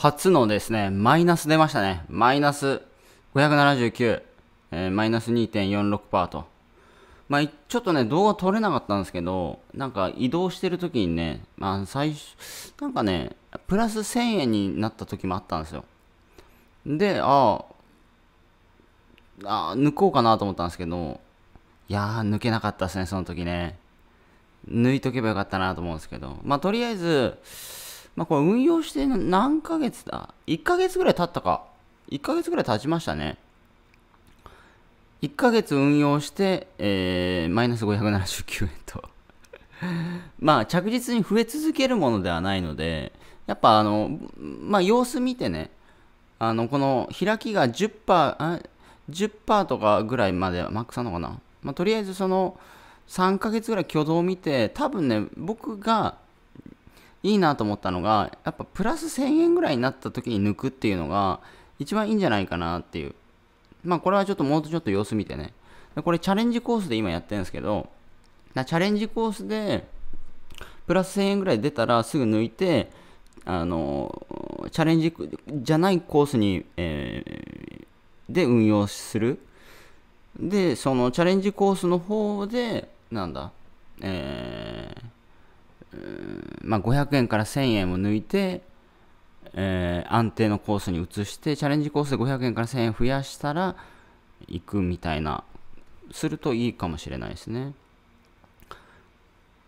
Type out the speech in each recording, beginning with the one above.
初のですね、マイナス出ましたね。マイナス579、えマイナス2.46%と。まあ、ちょっとね、動画撮れなかったんですけど、なんか移動してる時にね、まあ、最初、なんかね、プラス1000円になった時もあったんですよ。で、ああ、抜こうかなと思ったんですけど、いやー、抜けなかったですね、その時ね。抜いとけばよかったなと思うんですけど。まあ、とりあえず、まあ、これ運用して何ヶ月だ ?1 ヶ月ぐらい経ったか。1ヶ月ぐらい経ちましたね。1ヶ月運用して、えー、マイナス579円と まあ、着実に増え続けるものではないので、やっぱあの、まあ、様子見てね、あの、この開きが10%、あ10%とかぐらいまでマックスなのかな。まあ、とりあえずその、3ヶ月ぐらい挙動を見て、多分ね、僕がいいなと思ったのが、やっぱプラス1000円ぐらいになった時に抜くっていうのが、一番いいんじゃないかなっていう。まあこれはちょっともうちょっと様子見てね。これチャレンジコースで今やってるんですけど、チャレンジコースで、プラス1000円ぐらい出たらすぐ抜いて、あの、チャレンジじゃないコースに、えー、で運用する。で、そのチャレンジコースの方で、なんだ、えーまあ、500円から1000円を抜いて、えー、安定のコースに移してチャレンジコースで500円から1000円増やしたら行くみたいなするといいかもしれないですね。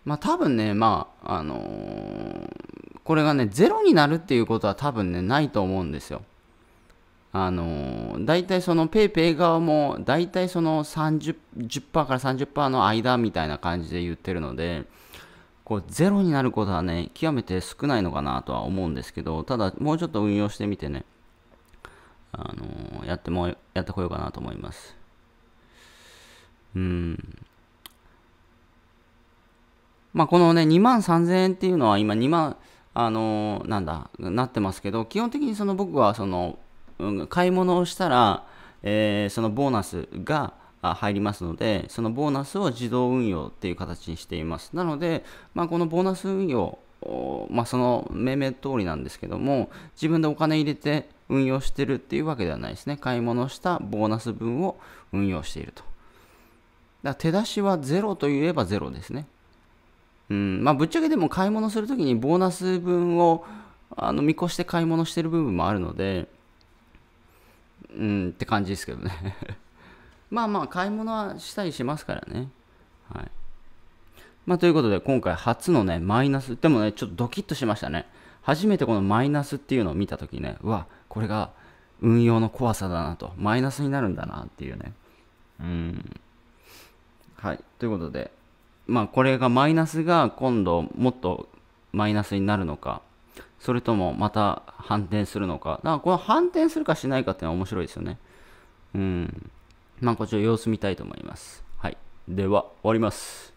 まあ多分ね、まあ、あのー、これがね、ゼロになるっていうことは多分ね、ないと思うんですよ。あのー、大体その PayPay 側も、大体その30、10%から30%の間みたいな感じで言ってるので、こゼロになることはね、極めて少ないのかなとは思うんですけど、ただもうちょっと運用してみてね、あのー、やっても、やってこようかなと思います。うん。まあ、このね、2万3000円っていうのは今2万、あのー、なんだ、なってますけど、基本的にその僕はその、うん、買い物をしたら、えー、そのボーナスが、入りますので、そのボーナスを自動運用っていう形にしています。なので、まあ、このボーナス運用、まあ、その命名通りなんですけども、自分でお金入れて運用してるっていうわけではないですね。買い物したボーナス分を運用していると。だ手出しは0といえば0ですね。うん、まあ、ぶっちゃけでも買い物するときにボーナス分をあの見越して買い物してる部分もあるので、うんって感じですけどねまあまあ、買い物はしたりしますからね。はい。まあ、ということで、今回初のね、マイナス。でもね、ちょっとドキッとしましたね。初めてこのマイナスっていうのを見たときね、うわ、これが運用の怖さだなと、マイナスになるんだなっていうね。うん。はい。ということで、まあ、これがマイナスが今度もっとマイナスになるのか、それともまた反転するのか、だからこの反転するかしないかっていうのは面白いですよね。うん。まあ、こちら様子見たいと思います。はい。では、終わります。